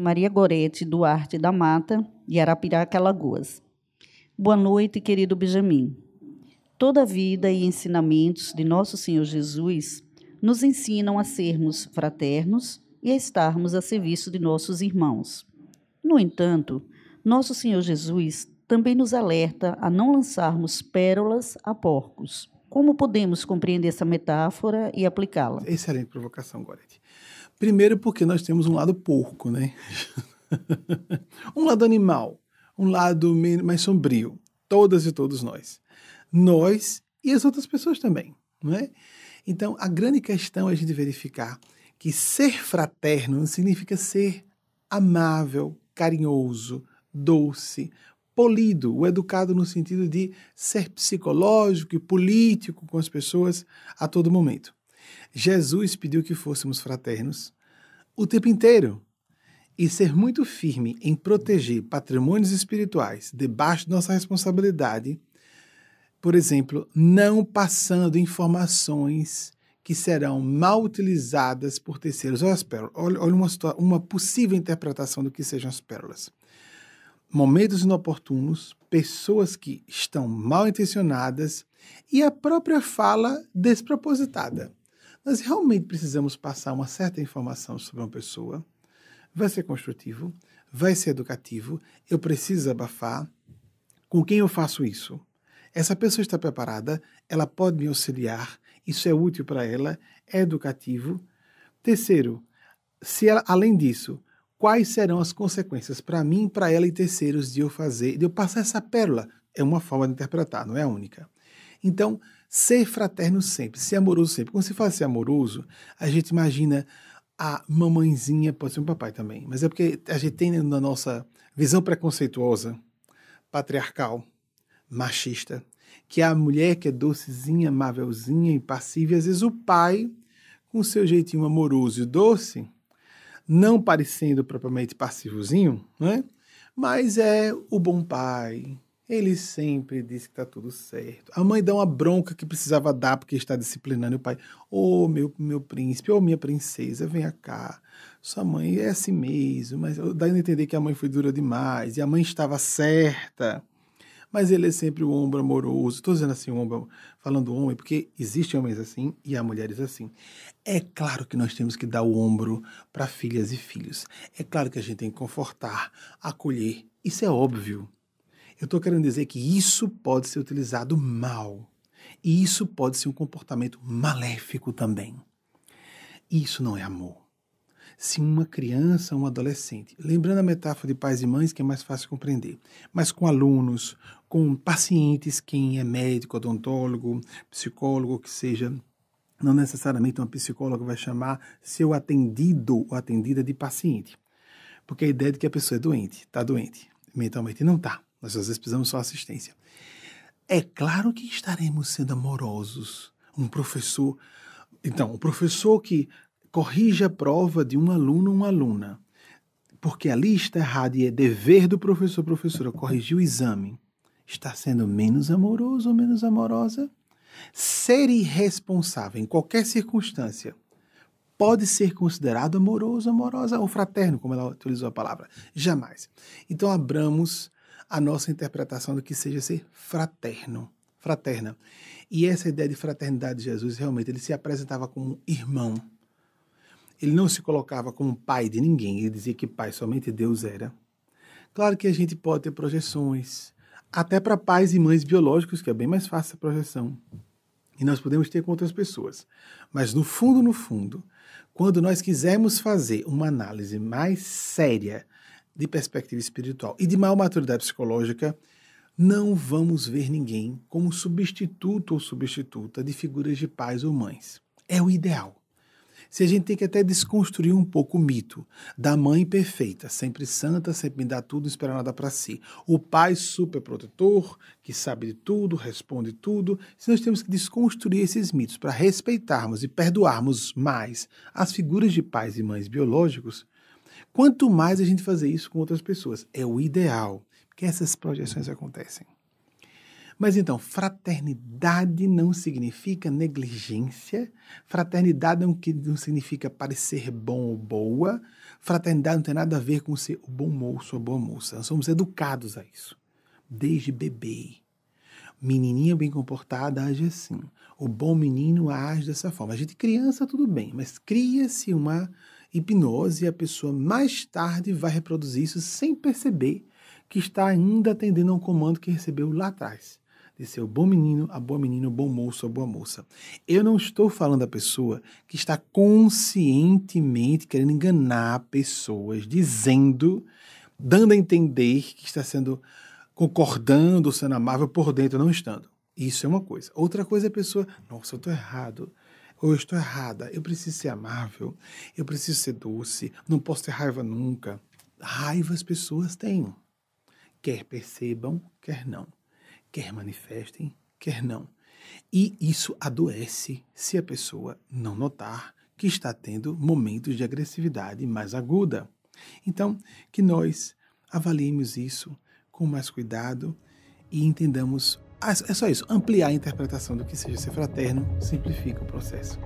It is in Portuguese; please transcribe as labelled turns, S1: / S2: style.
S1: Maria Gorete Duarte da Mata e Arapiraca Lagoas. Boa noite, querido Benjamin. Toda a vida e ensinamentos de nosso Senhor Jesus nos ensinam a sermos fraternos e a estarmos a serviço de nossos irmãos. No entanto, nosso Senhor Jesus também nos alerta a não lançarmos pérolas a porcos. Como podemos compreender essa metáfora e aplicá-la? Excelente provocação, Gorete. Primeiro, porque nós temos um lado porco, né? um lado animal, um lado mais sombrio. Todas e todos nós. Nós e as outras pessoas também, não é? Então, a grande questão é a gente verificar que ser fraterno significa ser amável, carinhoso, doce, polido, o educado no sentido de ser psicológico e político com as pessoas a todo momento. Jesus pediu que fôssemos fraternos o tempo inteiro e ser muito firme em proteger patrimônios espirituais debaixo de nossa responsabilidade, por exemplo, não passando informações que serão mal utilizadas por terceiros. Olha as pérolas, olha, olha uma, uma possível interpretação do que sejam as pérolas momentos inoportunos, pessoas que estão mal intencionadas e a própria fala despropositada. Nós realmente precisamos passar uma certa informação sobre uma pessoa. Vai ser construtivo, vai ser educativo. Eu preciso abafar. Com quem eu faço isso? Essa pessoa está preparada, ela pode me auxiliar, isso é útil para ela, é educativo. Terceiro, se ela, além disso, quais serão as consequências para mim, para ela e terceiros de eu fazer, de eu passar essa pérola. É uma forma de interpretar, não é a única. Então, ser fraterno sempre, ser amoroso sempre. Quando se fala ser amoroso, a gente imagina a mamãezinha, pode ser um papai também, mas é porque a gente tem na nossa visão preconceituosa, patriarcal, machista, que é a mulher que é docezinha, amávelzinha, impassível, às vezes o pai, com seu jeitinho amoroso e doce, não parecendo propriamente passivozinho, né? mas é o bom pai. Ele sempre diz que está tudo certo. A mãe dá uma bronca que precisava dar porque está disciplinando o pai. Ô, oh, meu, meu príncipe, ô, oh, minha princesa, venha cá. Sua mãe é assim mesmo, mas dá a entender que a mãe foi dura demais e a mãe estava certa mas ele é sempre o ombro amoroso. Estou dizendo assim, ombro, falando homem, porque existem homens assim e há mulheres assim. É claro que nós temos que dar o ombro para filhas e filhos. É claro que a gente tem que confortar, acolher. Isso é óbvio. Eu estou querendo dizer que isso pode ser utilizado mal. E isso pode ser um comportamento maléfico também. Isso não é amor se uma criança um adolescente, lembrando a metáfora de pais e mães, que é mais fácil compreender, mas com alunos, com pacientes, quem é médico, odontólogo, psicólogo, que seja, não necessariamente uma psicóloga vai chamar seu atendido ou atendida de paciente. Porque a ideia de que a pessoa é doente, está doente, mentalmente não está. Nós às vezes precisamos só assistência. É claro que estaremos sendo amorosos. Um professor. Então, um professor que Corrija a prova de um aluno ou uma aluna, porque a lista errada e é dever do professor professora corrigir o exame, está sendo menos amoroso ou menos amorosa? Ser irresponsável em qualquer circunstância pode ser considerado amoroso, amorosa ou fraterno, como ela utilizou a palavra. Jamais. Então abramos a nossa interpretação do que seja ser fraterno, fraterna. E essa ideia de fraternidade de Jesus realmente ele se apresentava como irmão ele não se colocava como pai de ninguém, ele dizia que pai somente Deus era. Claro que a gente pode ter projeções, até para pais e mães biológicos, que é bem mais fácil a projeção. E nós podemos ter com outras pessoas. Mas no fundo, no fundo, quando nós quisermos fazer uma análise mais séria de perspectiva espiritual e de maior maturidade psicológica, não vamos ver ninguém como substituto ou substituta de figuras de pais ou mães. É o ideal se a gente tem que até desconstruir um pouco o mito da mãe perfeita, sempre santa, sempre me dá tudo, e espera nada para si. O pai super protetor, que sabe de tudo, responde tudo. Se nós temos que desconstruir esses mitos para respeitarmos e perdoarmos mais as figuras de pais e mães biológicos, quanto mais a gente fazer isso com outras pessoas, é o ideal que essas projeções acontecem. Mas então, fraternidade não significa negligência, fraternidade não, é que não significa parecer bom ou boa, fraternidade não tem nada a ver com ser o bom moço ou a boa moça. Nós somos educados a isso, desde bebê. Menininha bem comportada age assim, o bom menino age dessa forma. A gente criança, tudo bem, mas cria-se uma hipnose e a pessoa mais tarde vai reproduzir isso sem perceber que está ainda atendendo a um comando que recebeu lá atrás de ser o bom menino, a boa menina, o bom moço, a boa moça. Eu não estou falando da pessoa que está conscientemente querendo enganar pessoas, dizendo, dando a entender que está sendo concordando, sendo amável por dentro, não estando. Isso é uma coisa. Outra coisa é a pessoa, nossa, eu estou errado ou eu estou errada, eu preciso ser amável, eu preciso ser doce, não posso ter raiva nunca. Raiva as pessoas têm, quer percebam, quer não quer manifestem, quer não. E isso adoece se a pessoa não notar que está tendo momentos de agressividade mais aguda. Então, que nós avaliemos isso com mais cuidado e entendamos. Ah, é só isso, ampliar a interpretação do que seja ser fraterno simplifica o processo.